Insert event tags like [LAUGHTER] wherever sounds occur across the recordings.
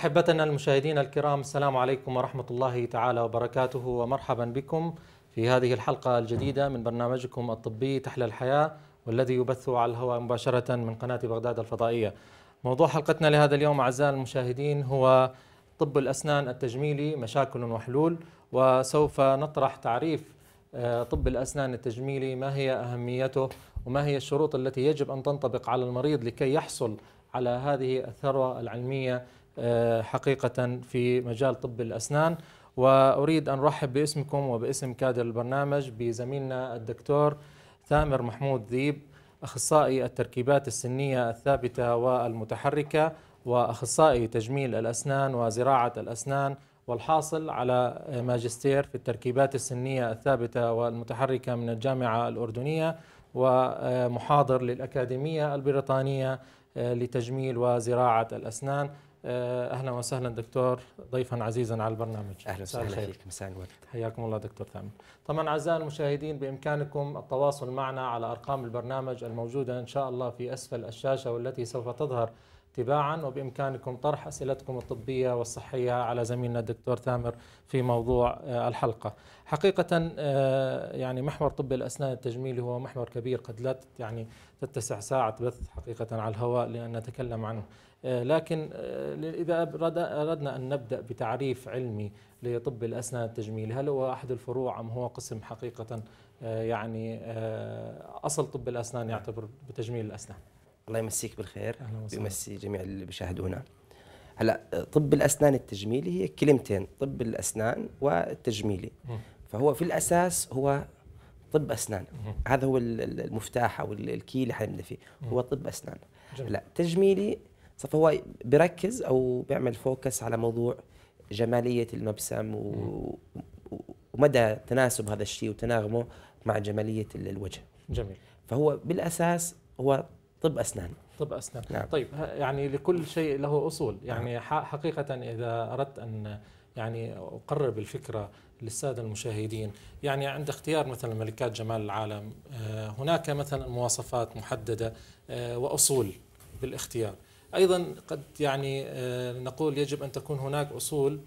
أحبتنا المشاهدين الكرام السلام عليكم ورحمة الله تعالى وبركاته ومرحبا بكم في هذه الحلقة الجديدة من برنامجكم الطبي تحلى الحياة والذي يبث على الهواء مباشرة من قناة بغداد الفضائية موضوع حلقتنا لهذا اليوم أعزائي المشاهدين هو طب الأسنان التجميلي مشاكل وحلول وسوف نطرح تعريف آه، طب الأسنان التجميلي ما هي أهميته وما هي الشروط التي يجب أن تنطبق على المريض لكي يحصل على هذه الثروة العلمية آه، حقيقة في مجال طب الأسنان وأريد أن أرحب باسمكم وباسم كادر البرنامج بزميلنا الدكتور ثامر محمود ذيب أخصائي التركيبات السنية الثابتة والمتحركة وأخصائي تجميل الأسنان وزراعة الأسنان والحاصل على ماجستير في التركيبات السنية الثابتة والمتحركة من الجامعة الأردنية ومحاضر للأكاديمية البريطانية آه، لتجميل وزراعة الأسنان آه، اهلا وسهلا دكتور ضيفا عزيزا على البرنامج اهلا وسهلا فيك مساء الورد حياكم الله دكتور ثامن طبعا اعزائي المشاهدين بامكانكم التواصل معنا على ارقام البرنامج الموجوده ان شاء الله في اسفل الشاشه والتي سوف تظهر تباعا وبإمكانكم طرح أسئلتكم الطبية والصحية على زميلنا الدكتور تامر في موضوع آه، الحلقة حقيقة آه، يعني محور طب الأسنان التجميلي هو محور كبير قد لا يعني تتسع ساعة بث حقيقة على الهواء لأن نتكلم عنه آه، لكن إذا أردنا أن نبدأ بتعريف علمي لطب الأسنان التجميلي هل هو أحد الفروع أم هو قسم حقيقة يعني أصل طب الأسنان يعتبر بتجميل الأسنان الله يمسيك بالخير ويمسي جميع اللي بيشاهدونا هلا طب الاسنان التجميلي هي كلمتين طب الاسنان والتجميلي فهو في الاساس هو طب اسنان هذا هو المفتاح او الكي اللي حنبدا فيه هو طب اسنان هلا لا تجميلي فهو بركز او بيعمل فوكس على موضوع جماليه المبسم و... ومدى تناسب هذا الشيء وتناغمه مع جماليه الوجه جميل فهو بالاساس هو طب اسنان طب اسنان نعم. طيب يعني لكل شيء له اصول يعني نعم. حقيقه اذا اردت ان يعني اقرب الفكره للساده المشاهدين يعني عند اختيار مثلا ملكات جمال العالم آه، هناك مثلا مواصفات محدده آه، واصول بالاختيار ايضا قد يعني آه، نقول يجب ان تكون هناك اصول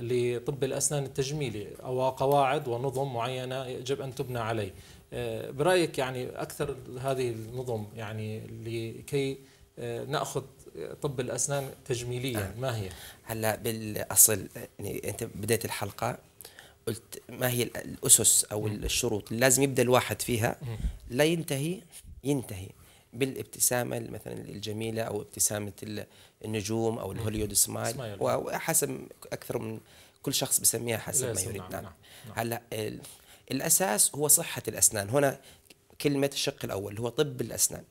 لطب الاسنان التجميلي او قواعد ونظم معينه يجب ان تبنى عليه آه، برايك يعني اكثر هذه النظم يعني لكي آه، ناخذ طب الاسنان تجميليا آه. ما هي؟ هلا بالاصل يعني انت بدايه الحلقه قلت ما هي الاسس او الشروط اللي لازم يبدا الواحد فيها لا ينتهي ينتهي بالابتسامه مثلا الجميله او ابتسامه النجوم او الهوليود سمايل نعم. وحسب اكثر من كل شخص بسميها حسب ما يريد نعم, نعم. نعم، هلا الأساس هو صحة الأسنان هنا كلمة الشق الأول اللي هو طب الأسنان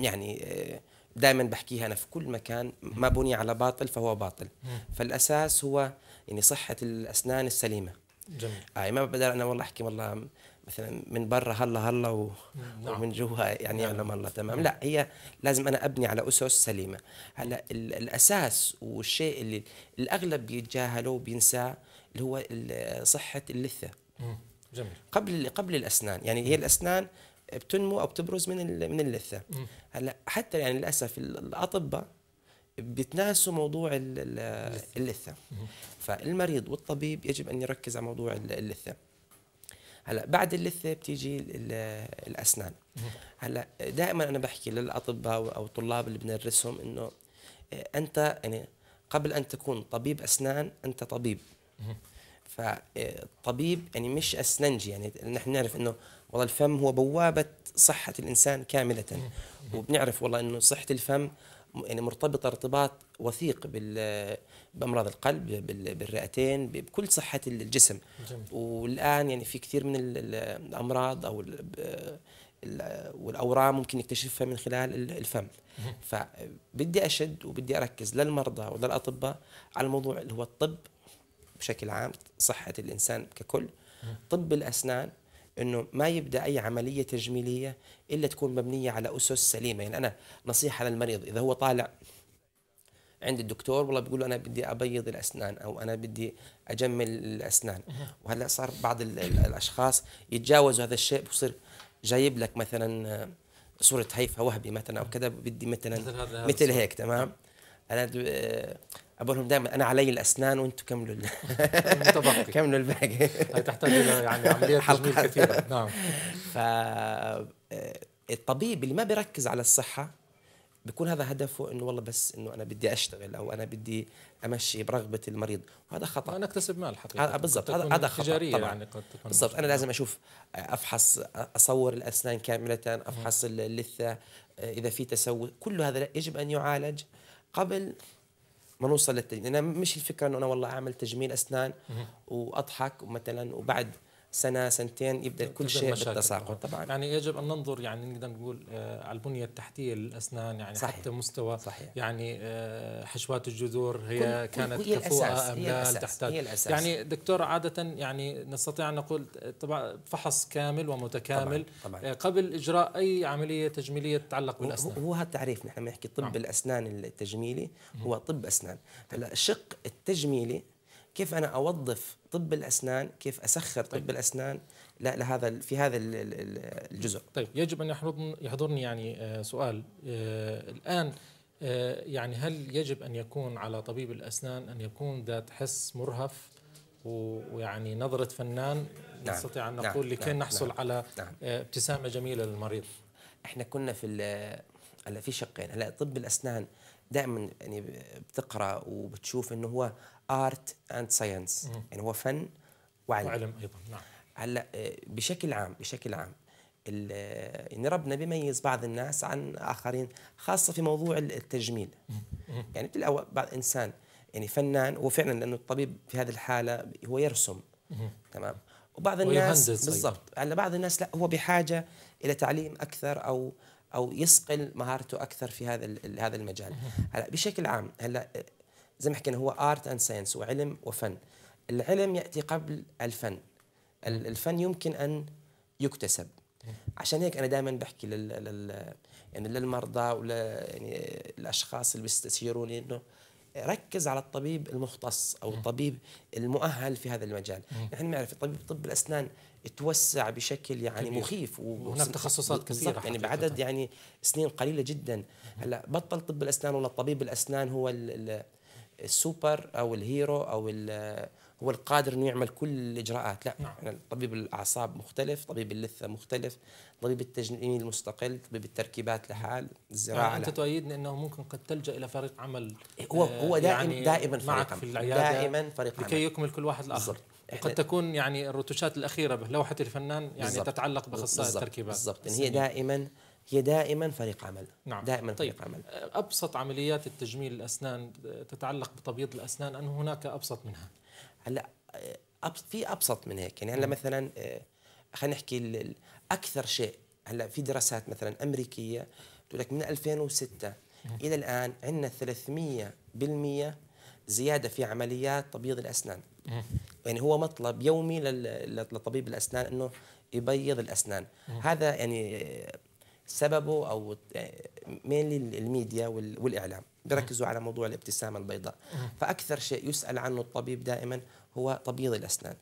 يعني آه، دائما بحكيها أنا في كل مكان ما بني على باطل فهو باطل فالأساس هو يعني صحة الأسنان السليمة جميل آه ما بقدر أنا والله أحكي والله مثلا من برا هلا هلا و... نعم. ومن جوا يعني نعم. يعلم الله تمام نعم. لا هي لازم انا ابني على اسس سليمه هلا الاساس والشيء اللي الاغلب بيتجاهله وبينساه اللي هو صحه اللثه جميل. قبل قبل الاسنان يعني هي الاسنان بتنمو او بتبرز من من اللثه هلا حتى يعني للاسف الاطباء بيتناسوا موضوع اللثه فالمريض والطبيب يجب ان يركز على موضوع اللثه هلا بعد اللثه بتيجي الاسنان هلا دائما انا بحكي للاطباء او الطلاب اللي بندرسهم انه انت يعني قبل ان تكون طبيب اسنان انت طبيب فالطبيب يعني مش اسننجي يعني نحن نعرف انه والله الفم هو بوابه صحه الانسان كامله وبنعرف والله انه صحه الفم يعني مرتبطه ارتباط وثيق بامراض القلب بالرئتين بكل صحه الجسم جميل. والان يعني في كثير من الامراض او والاورام ممكن نكتشفها من خلال الفم فبدي اشد وبدي اركز للمرضى وللاطباء على الموضوع اللي هو الطب بشكل عام صحة الإنسان ككل طب الأسنان انه ما يبدا اي عمليه تجميليه الا تكون مبنيه على اسس سليمه يعني انا نصيحه للمريض اذا هو طالع عند الدكتور والله بيقول له انا بدي ابيض الاسنان او انا بدي اجمل الاسنان وهلا صار بعض الاشخاص يتجاوزوا هذا الشيء بصير جايب لك مثلا صوره هيفا وهبي مثلا او كذا بدي مثلا مثل, مثل هيك تمام نعم. انا آه، اقول لهم دائما انا علي الاسنان وانتم كملوا المتبقي [LAUGHS] كملوا الباقي تحتاج الى يعني [LAUGHS] عمليات تجميل كثيره نعم ف آه، الطبيب اللي ما بيركز على الصحه بيكون هذا هدفه انه والله بس انه انا بدي اشتغل او انا بدي امشي برغبه المريض وهذا خطا انا اكتسب مال حقيقه بالضبط هذا هذا خطا طبعا يعني قد تكون بالضبط انا لازم اشوف آه، افحص اصور الاسنان كامله افحص اللثه اذا في تسوس كل هذا يجب ان يعالج قبل ما نوصل للتجميل انا مش الفكره انه انا والله اعمل تجميل اسنان واضحك ومثلا وبعد سنه سنتين يبدا كل شيء بالتساقط طبعا يعني يجب ان ننظر يعني نقدر نقول آه، على البنيه التحتيه للاسنان يعني صحيح. حتى مستوى صحيح. يعني آه، حشوات الجذور هي كانت هي كفوءه ام لا تحتاج هي الأساس. يعني دكتور عاده يعني نستطيع ان نقول آه، طبعا فحص كامل ومتكامل طبعاً. طبعاً. قبل اجراء اي عمليه تجميليه تتعلق بالاسنان هو هذا التعريف نحن بنحكي طب نعم. الاسنان التجميلي هو طب اسنان هلا الشق التجميلي كيف انا اوظف طب الاسنان كيف اسخر طب طيب. الاسنان لهذا في هذا الجزء طيب يجب ان يحضرني يعني آه، سؤال آه، الان آه، يعني هل يجب ان يكون على طبيب الاسنان ان يكون ذات حس مرهف ويعني نظره فنان نعم. نستطيع ان نعم، نقول نعم. لكي نعم. نحصل نعم. على نعم. ابتسامه جميله للمريض احنا كنا في هلا في شقين هلا طب الاسنان دائما يعني بتقرا وبتشوف انه هو ارت اند ساينس يعني هو فن وعلم وعلم ايضا نعم هلا آه، بشكل عام بشكل عام يعني ربنا بيميز بعض الناس عن اخرين خاصه في موضوع التجميل يعني بتلاقي بعض انسان يعني فنان هو فعلا لانه الطبيب في هذه الحاله هو يرسم تمام وبعض الناس بالضبط هلا بعض الناس لا هو بحاجه الى تعليم اكثر او او يصقل مهارته اكثر في هذا هذا المجال هلا بشكل عام هلا آه، زي ما حكينا هو ارت اند ساينس وعلم وفن العلم ياتي قبل الفن الفن يمكن ان يكتسب عشان هيك انا دائما بحكي لل, لل... يعني للمرضى ولا يعني الاشخاص اللي بيستشيروني انه ركز على الطبيب المختص او الطبيب المؤهل في هذا المجال نحن نعرف طبيب طب الاسنان توسع بشكل يعني كبير. مخيف وهناك تخصصات كثيره يعني بعدد يعني سنين قليله جدا هلا بطل طب الاسنان ولا طبيب الاسنان هو السوبر او الهيرو او هو القادر انه يعمل كل الاجراءات لا نعم. يعني طبيب الاعصاب مختلف طبيب اللثه مختلف طبيب التجميل مستقل طبيب التركيبات لحال الزراعه يعني انت تؤيدني انه ممكن قد تلجا الى فريق عمل هو هو آه، دائم يعني دائما فريق معك في العياده دائما فريق عمل لكي يكمل كل واحد الاخر وقد تكون يعني الرتوشات الاخيره بلوحه الفنان يعني بالزبط. تتعلق باخصائي التركيبات بالضبط يعني هي دائما هي دائما فريق عمل نعم. دائما طيب. فريق عمل ابسط عمليات التجميل الاسنان تتعلق بتبييض الاسنان ان هناك ابسط منها هلا آه، في ابسط من هيك يعني هلا مثلا آه، خلينا نحكي اكثر شيء هلا في دراسات مثلا امريكيه بتقول لك من 2006 الى الان عندنا 300% زياده في عمليات تبييض الاسنان يعني هو مطلب يومي لطبيب الاسنان انه يبيض الاسنان هذا يعني سببه او مينلي الميديا والاعلام بيركزوا على موضوع الابتسامه البيضاء فاكثر شيء يسال عنه الطبيب دائما هو تبييض الاسنان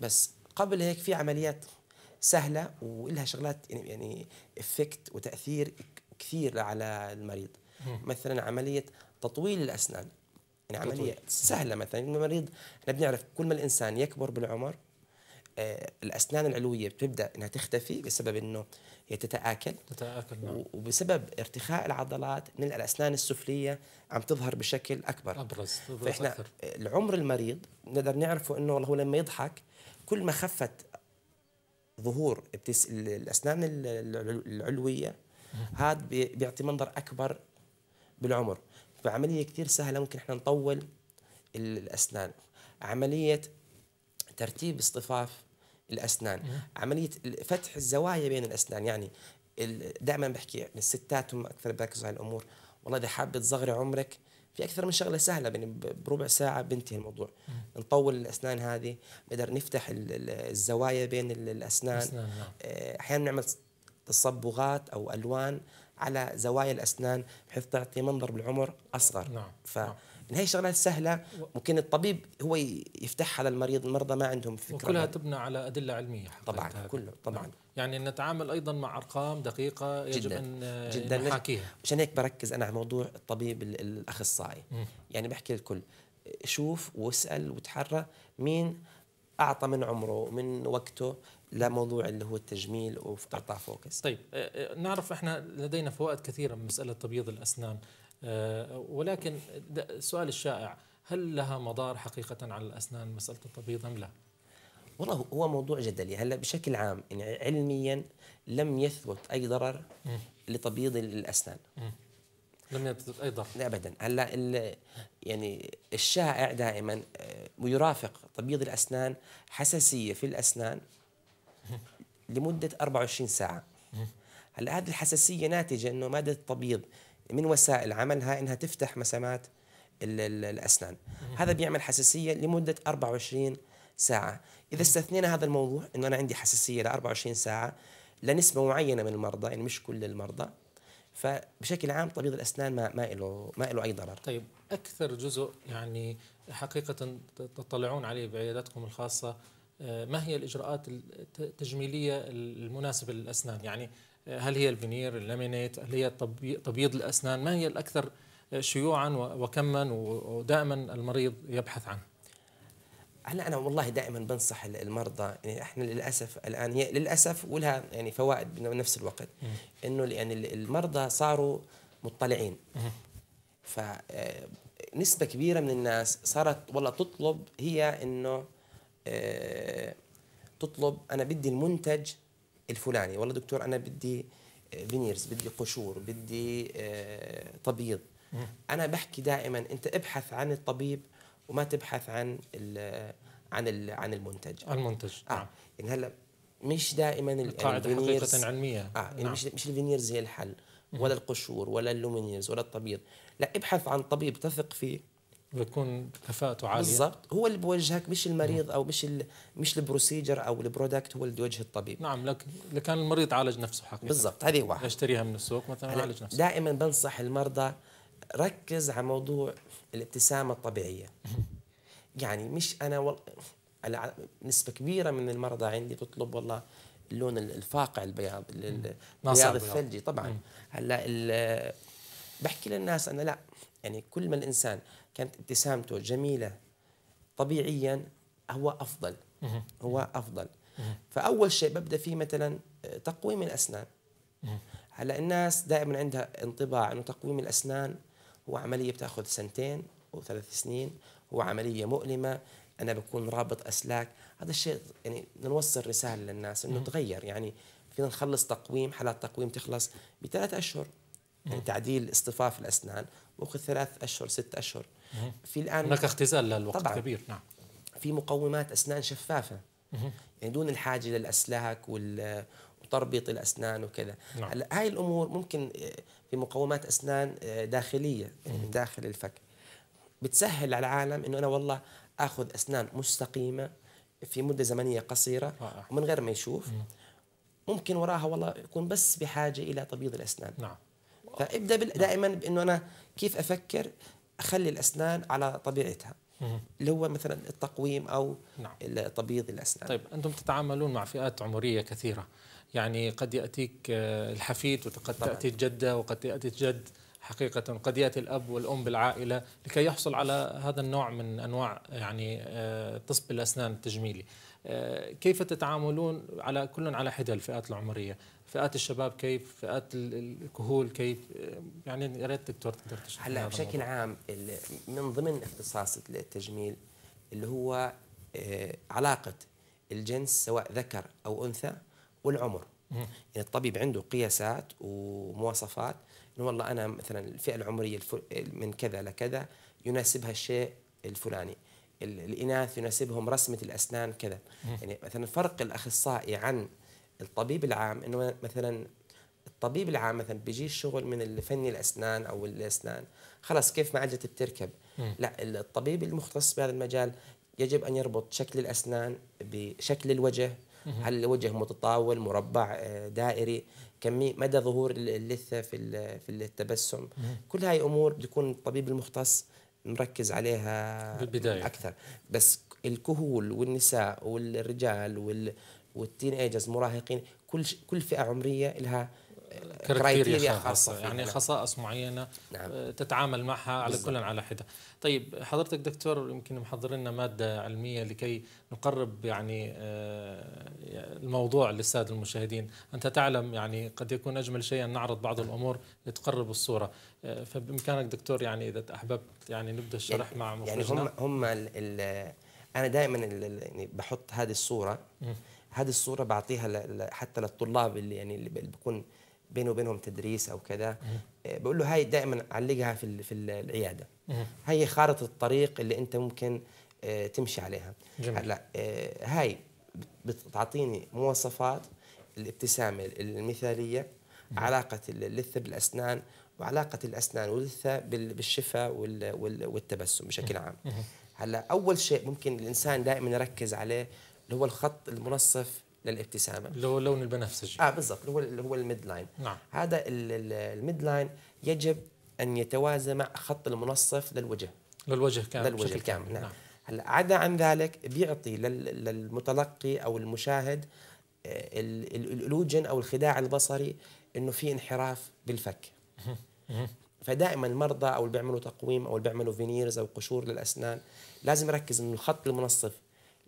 بس قبل هيك في عمليات سهله ولها شغلات يعني افكت يعني وتاثير كثير على المريض مثلا عمليه تطويل الاسنان يعني عمليه سهله مثلا المريض احنا بنعرف كل ما الانسان يكبر بالعمر آه، الاسنان العلويه بتبدا انها تختفي بسبب انه هي تتاكل تتاكل نعم وبسبب ارتخاء العضلات من الاسنان السفليه عم تظهر بشكل اكبر ابرز تظهر فاحنا أكثر. العمر المريض نقدر نعرفه انه والله هو لما يضحك كل ما خفت ظهور ابتس... الاسنان العلويه هذا بيعطي منظر اكبر بالعمر فعمليه كثير سهله ممكن احنا نطول الاسنان عمليه ترتيب اصطفاف الاسنان عمليه فتح الزوايا بين الاسنان يعني دائما بحكي الستات هم اكثر بيركزوا على الامور والله اذا حابه تصغري عمرك في اكثر من شغله سهله بربع ساعه بنتهي الموضوع نطول الاسنان هذه نقدر نفتح الزوايا بين الاسنان نعم. آه، احيانا نعمل تصبغات او الوان على زوايا الاسنان بحيث تعطي منظر بالعمر اصغر نعم. ف... نعم. ان هي شغلات سهله ممكن الطبيب هو يفتحها للمريض المرضى ما عندهم فكره وكلها تبنى على ادله علميه طبعا كله نعم. طبعا يعني نتعامل ايضا مع ارقام دقيقه يجب جداً. ان آه، جدا نحاكيها عشان هيك بركز انا على موضوع الطبيب الاخصائي م. يعني بحكي للكل شوف واسال وتحرى مين اعطى من عمره ومن وقته لموضوع اللي هو التجميل وقطع طيب. فوكس طيب آه، آه، نعرف احنا لدينا فوائد كثيره من مساله تبييض الاسنان آه، ولكن السؤال الشائع هل لها مضار حقيقة على الأسنان مسألة التبييض أم لا؟ والله هو موضوع جدلي هلا بشكل عام يعني علميا لم يثبت اي ضرر لتبييض الاسنان لم يثبت اي ضرر ابدا هلا يعني الشائع دائما ويرافق آه، تبييض الاسنان حساسيه في الاسنان لمده 24 ساعه هلا هذه الحساسيه ناتجه انه ماده التبييض من وسائل عملها انها تفتح مسامات الاسنان هذا بيعمل حساسيه لمده 24 ساعه اذا استثنينا هذا الموضوع انه انا عندي حساسيه ل 24 ساعه لنسبه معينه من المرضى يعني مش كل المرضى فبشكل عام طبيب الاسنان ما ما له ما له اي ضرر طيب اكثر جزء يعني حقيقه تطلعون عليه بعياداتكم الخاصه آه، ما هي الاجراءات التجميليه المناسبه للاسنان يعني هل هي الفينير اللامينيت هل هي تبييض الأسنان ما هي الأكثر شيوعا وكما ودائما المريض يبحث عنه هلا انا والله دائما بنصح المرضى يعني احنا للاسف الان هي للاسف ولها يعني فوائد بنفس الوقت انه يعني المرضى صاروا مطلعين فنسبة كبيرة من الناس صارت والله تطلب هي انه آه، تطلب انا بدي المنتج الفلاني والله دكتور انا بدي فينيرز آه، بدي قشور بدي آه، تبييض انا بحكي دائما انت ابحث عن الطبيب وما تبحث عن ال عن ال عن المنتج المنتج اه نعم. يعني هلا مش دائما القاعده حقيقه علميه اه يعني نعم. مش مش الفينيرز هي الحل ولا القشور ولا اللومينيرز ولا التبييض لا ابحث عن طبيب تثق فيه بتكون كفاءته عاليه بالضبط هو اللي بوجهك مش المريض او مش مش البروسيجر او البرودكت هو اللي بوجه الطبيب نعم لكن لكان المريض عالج نفسه حقيقه بالضبط هذه واحد يشتريها من السوق مثلا عالج نفسه دائما بنصح المرضى ركز على موضوع الابتسامه الطبيعيه [LAUGHS] يعني مش انا وال... نسبه كبيره من المرضى عندي تطلب والله اللون الفاقع البياض البياض الثلجي طبعا هلا بحكي للناس انا لا يعني كل ما الانسان كانت ابتسامته جميله طبيعيا هو افضل هو افضل فاول شيء ببدا فيه مثلا آه، تقويم الاسنان هلا الناس دائما عندها انطباع انه تقويم الاسنان هو عمليه بتاخذ سنتين وثلاث سنين هو عمليه مؤلمه انا بكون رابط اسلاك هذا الشيء يعني نوصل رساله للناس انه تغير يعني فينا نخلص تقويم حالات تقويم تخلص بثلاث اشهر يعني تعديل اصطفاف الاسنان ممكن ثلاث اشهر ست اشهر في الان هناك اختزال للوقت طبعًا كبير نعم في مقومات اسنان شفافه يعني دون الحاجه للاسلاك وال وتربيط الاسنان وكذا نعم. هاي الامور ممكن آه، في مقومات اسنان آه، داخليه من يعني داخل الفك بتسهل على العالم انه انا والله اخذ اسنان مستقيمه في مده زمنيه قصيره ومن غير ما يشوف ممكن وراها والله يكون بس بحاجه الى تبييض الاسنان نعم فابدا دائما بانه انا كيف افكر اخلي الاسنان على طبيعتها اللي هو مثلا التقويم او نعم. تبييض الاسنان طيب انتم تتعاملون مع فئات عمريه كثيره يعني قد ياتيك آه، الحفيد وقد تاتي الجده وقد تاتي الجد حقيقة قد يأتي الأب والأم بالعائلة لكي يحصل على هذا النوع من أنواع يعني آه، تصب الأسنان التجميلي آه، كيف تتعاملون على كل على حدة الفئات العمرية فئات الشباب كيف فئات الكهول كيف يعني يا ريت دكتور تقدر تشرح هلا بشكل عام من ضمن اختصاص التجميل اللي هو آه، علاقه الجنس سواء ذكر او انثى والعمر يعني الطبيب عنده قياسات ومواصفات انه والله انا مثلا الفئه العمريه من كذا لكذا يناسبها الشيء الفلاني الاناث يناسبهم رسمه الاسنان كذا يعني مثلا فرق الاخصائي عن الطبيب العام انه مثلا الطبيب العام مثلا بيجي الشغل من الفني الاسنان او الاسنان خلاص كيف ما معالجه بتركب لا الطبيب المختص بهذا المجال يجب ان يربط شكل الاسنان بشكل الوجه هل الوجه متطاول مربع آه، دائري كمية مدى ظهور اللثة في في التبسم كل هاي أمور بيكون الطبيب المختص مركز عليها بالبداية أكثر بس الكهول والنساء والرجال والتين ايجرز مراهقين كل كل فئه عمريه لها كرايتيريا خاصة, خاصة يعني نعم. خصائص معينة نعم. آه، تتعامل معها على كل على حدة طيب حضرتك دكتور يمكن محضر لنا مادة علمية لكي نقرب يعني آه، الموضوع للسادة المشاهدين أنت تعلم يعني قد يكون أجمل شيء أن نعرض بعض الأمور لتقرب الصورة آه، فبإمكانك دكتور يعني إذا أحببت يعني نبدأ الشرح يعني مع مخرجنا يعني هم هم الـ الـ أنا دائما يعني بحط هذه الصورة م. هذه الصوره بعطيها حتى للطلاب اللي يعني اللي بكون بيني وبينهم تدريس او كذا آه، بقول له هاي دائما علقها في في العياده هي خارطه الطريق اللي انت ممكن آه، تمشي عليها هلا آه، هاي بتعطيني مواصفات الابتسامه المثاليه علاقه اللثه بالاسنان وعلاقه الاسنان واللثه بالشفاء والتبسم بشكل عام هلا اول شيء ممكن الانسان دائما يركز عليه اللي هو الخط المنصف للابتسامه اللي هو اللون البنفسجي اه بالضبط اللي هو اللي هو الميد لاين نعم هذا الميد لاين يجب ان يتوازى مع خط المنصف للوجه للوجه كامل للوجه بشكل كامل نعم, نعم. هلا عدا عن ذلك بيعطي للمتلقي او المشاهد آه، الالوجن او الخداع البصري انه في انحراف بالفك [LAUGHS] فدائما المرضى او اللي بيعملوا تقويم او اللي بيعملوا فينيرز او قشور للاسنان لازم يركز انه الخط المنصف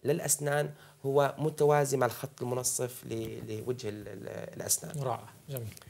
للاسنان هو متوازي مع الخط المنصف لوجه الاسنان رائع جميل